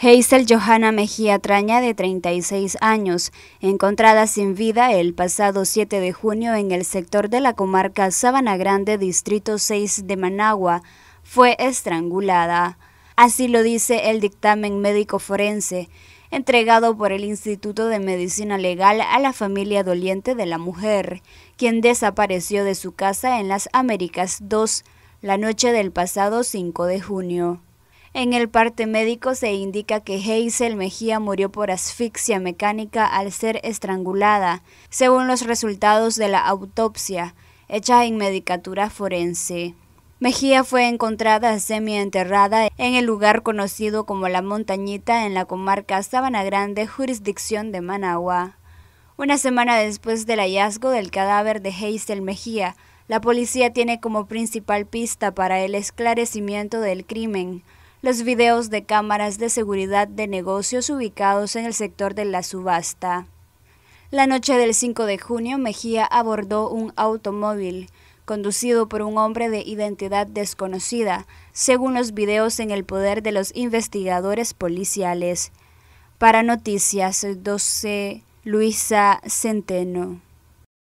Hazel Johanna Mejía Traña, de 36 años, encontrada sin vida el pasado 7 de junio en el sector de la comarca Sabana Grande, Distrito 6 de Managua, fue estrangulada. Así lo dice el dictamen médico forense, entregado por el Instituto de Medicina Legal a la familia doliente de la mujer, quien desapareció de su casa en las Américas 2 la noche del pasado 5 de junio. En el parte médico se indica que Hazel Mejía murió por asfixia mecánica al ser estrangulada, según los resultados de la autopsia hecha en medicatura forense. Mejía fue encontrada semienterrada en el lugar conocido como La Montañita en la comarca Sabana Grande, jurisdicción de Managua. Una semana después del hallazgo del cadáver de Hazel Mejía, la policía tiene como principal pista para el esclarecimiento del crimen los videos de cámaras de seguridad de negocios ubicados en el sector de la subasta. La noche del 5 de junio, Mejía abordó un automóvil conducido por un hombre de identidad desconocida, según los videos en el poder de los investigadores policiales. Para Noticias 12, Luisa Centeno.